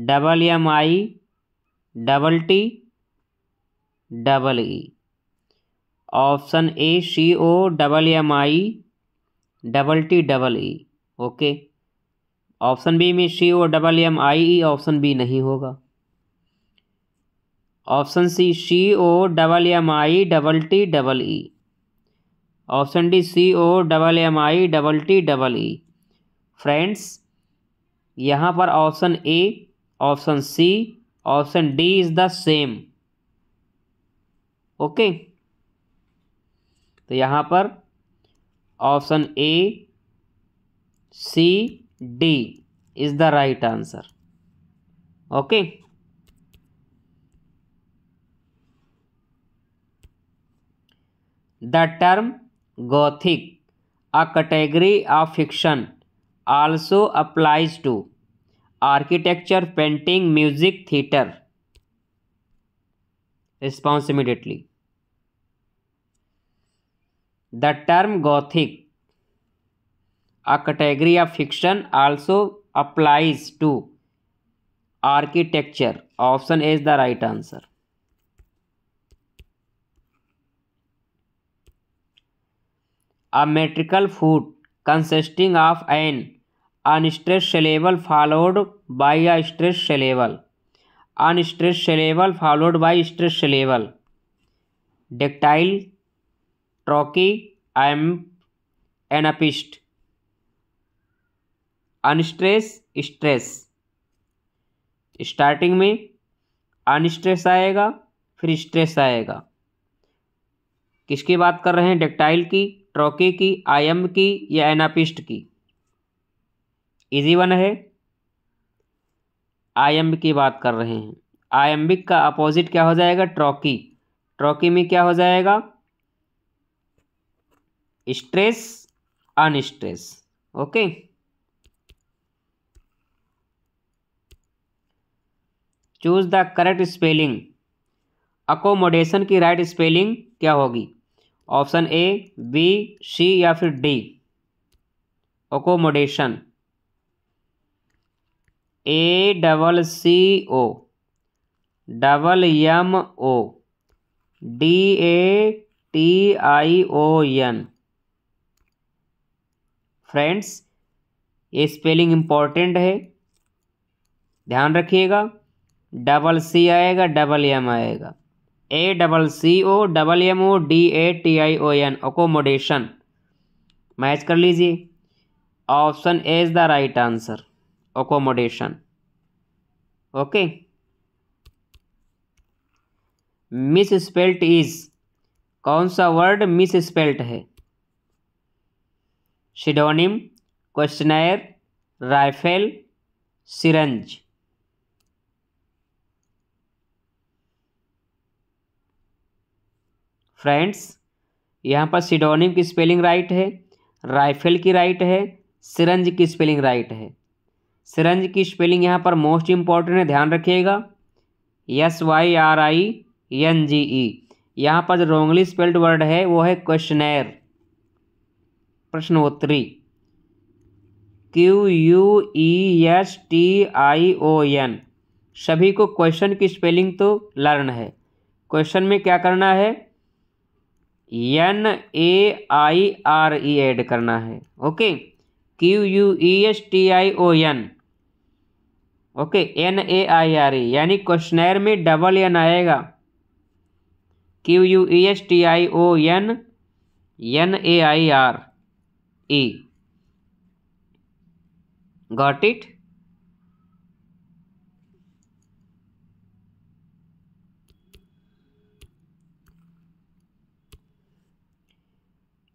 double M I double T double E option A C O double M I double T double E okay option B में C O double M I E option B नहीं होगा option C C O double M I double T double E option D C O double M I double T double E friends यहाँ पर option A option C option D is the same okay तो यहाँ पर option A C D is the right answer okay The term Gothic, a category of fiction, also applies to architecture, painting, music, theatre. Response immediately. The term Gothic, a category of fiction, also applies to architecture. Option A is the right answer. A metrical foot consisting of an unstressed syllable followed by a stressed syllable unstressed syllable followed by stress stressed syllable dactyl trochee iamb anapest unstress stress starting में unstress आएगा फिर stress आएगा किसकी बात कर रहे हैं dactyl की ट्रॉकी की आयम की या एनापिस्ट की इजी वन है आयम्ब की बात कर रहे हैं आयम्बिक का अपोजिट क्या हो जाएगा ट्रॉकी ट्रॉकी में क्या हो जाएगा stress unstress okay choose the correct spelling accommodation की राइट right स्पेलिंग क्या होगी ऑप्शन ए बी सी या फिर D accommodation A double C O double M O D A T I O N friends ये spelling important है ध्यान रखिएगा double C आएगा डबल एम आएगा A double C O double M O D A T I O N accommodation match कर लीजिए option A is the right answer accommodation okay misspelt is कौन सा word miss spelt है सिडोनिम questionnaire राइफेल सिरंज friends यहाँ पर pseudonym की spelling right है rifle की राइट है सिरंज की स्पेलिंग राइट है सिरंज की स्पेलिंग यहाँ पर मोस्ट इम्पॉर्टेंट है ध्यान रखिएगा S Y R I N G E यहाँ पर जो रोंगली स्पेल्ड वर्ड है वो है क्वेश्चनर प्रश्नोत्तरी Q U E S T I O N सभी को क्वेश्चन की स्पेलिंग तो लर्न है क्वेश्चन में क्या करना है N A I R E add करना है okay Q U E S T I O N okay N A I R E यानी क्वेश्चनर में डबल एन आएगा Q U E S T I O N N A I R E got it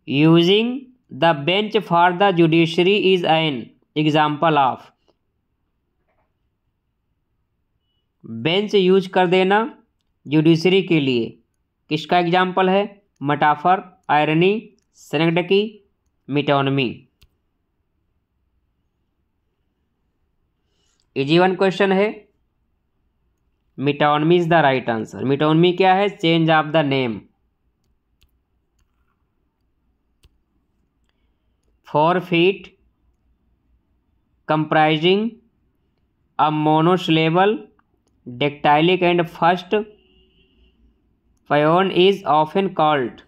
using the bench for the judiciary is an example of bench use कर देना judiciary के लिए किसका example है metaphor irony सनगडकी metonymy easy one question है metonymy is the right answer metonymy क्या है change of the name four feet comprising a monosyllable dactylic and first paeon is of often called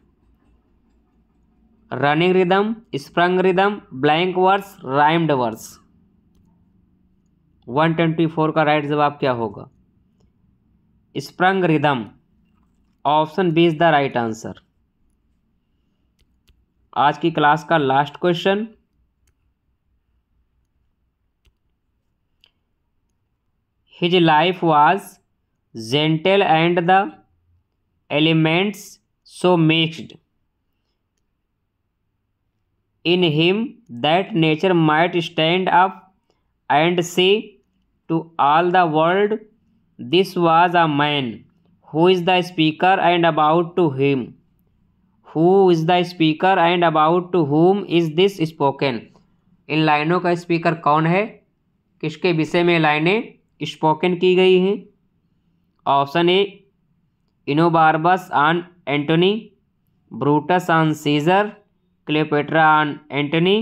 running rhythm sprung rhythm blank verse rhymed verse one twenty four का right जवाब क्या होगा sprung rhythm option B is the right answer आज की class का last question his life was gentle and the elements so mixed in him that nature might stand up and see to all the world this was a man who is the speaker and about to him who is the speaker and about to whom is this spoken in लाइनों का speaker कौन है किसके विषय में लाइनें spoken की गई हैं option A Enobarbus on Antony Brutus on Caesar Cleopatra on Antony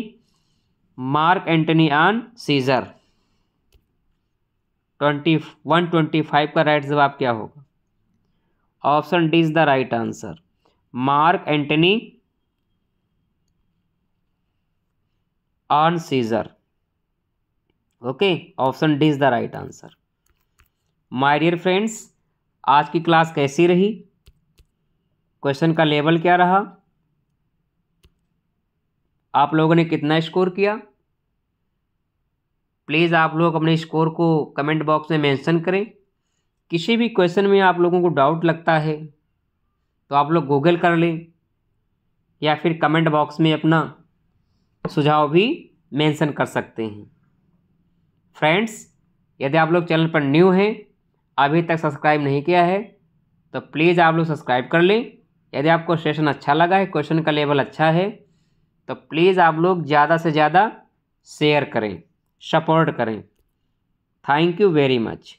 Mark Antony on Caesar twenty one twenty five का राइट जवाब क्या होगा option D is the right answer Mark Antony on Caesar okay option D is the right answer my dear friends आज की class कैसी रही question का level क्या रहा आप लोगों ने कितना स्कोर किया प्लीज़ आप लोग अपने स्कोर को कमेंट बॉक्स में मेंशन करें किसी भी क्वेश्चन में आप लोगों को डाउट लगता है तो आप लोग गूगल कर लें या फिर कमेंट बॉक्स में अपना सुझाव भी मेंशन कर सकते हैं फ्रेंड्स यदि आप लोग चैनल पर न्यू हैं अभी तक सब्सक्राइब नहीं किया है तो प्लीज़ आप लोग सब्सक्राइब कर लें यदि आपको सेशन अच्छा लगा है क्वेश्चन का लेवल अच्छा है तो प्लीज़ आप लोग ज़्यादा से ज़्यादा शेयर करें सपोर्ट करें थैंक यू वेरी मच